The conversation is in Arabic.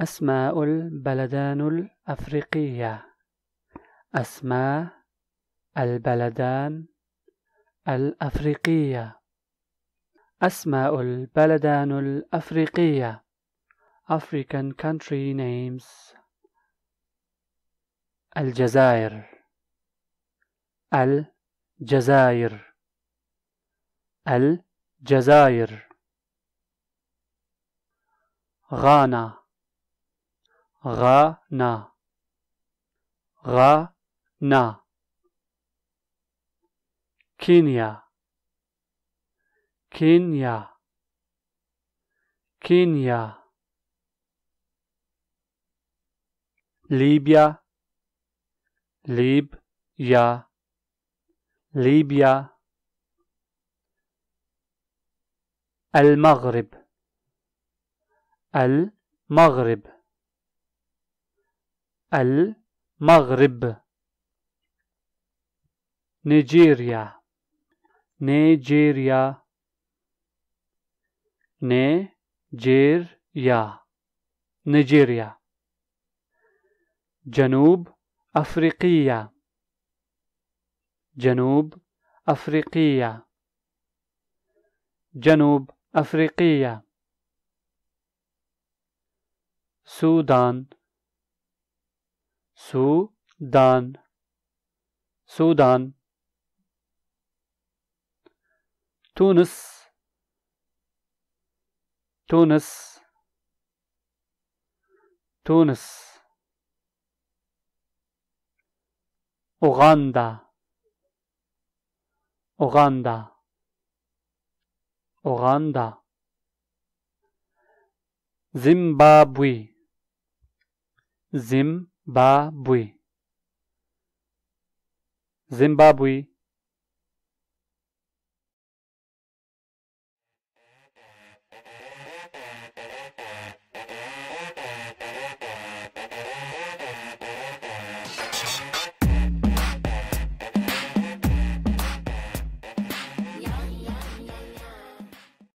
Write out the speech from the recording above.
أسماء البلدان الأفريقية أسماء البلدان الأفريقية أسماء البلدان الأفريقية African country names الجزائر الجزائر الجزائر غانا غانا غانا كينيا كينيا كينيا ليبيا ليبيا ليبيا المغرب المغرب المغرب نيجيريا نيجيريا نيجيريا نيجيريا جنوب أفريقيا جنوب أفريقيا جنوب أفريقيا سودان Sudan Sudan Tunis Tunis Tunis Uganda Uganda Uganda Zimbabwe Zim Zimbabwe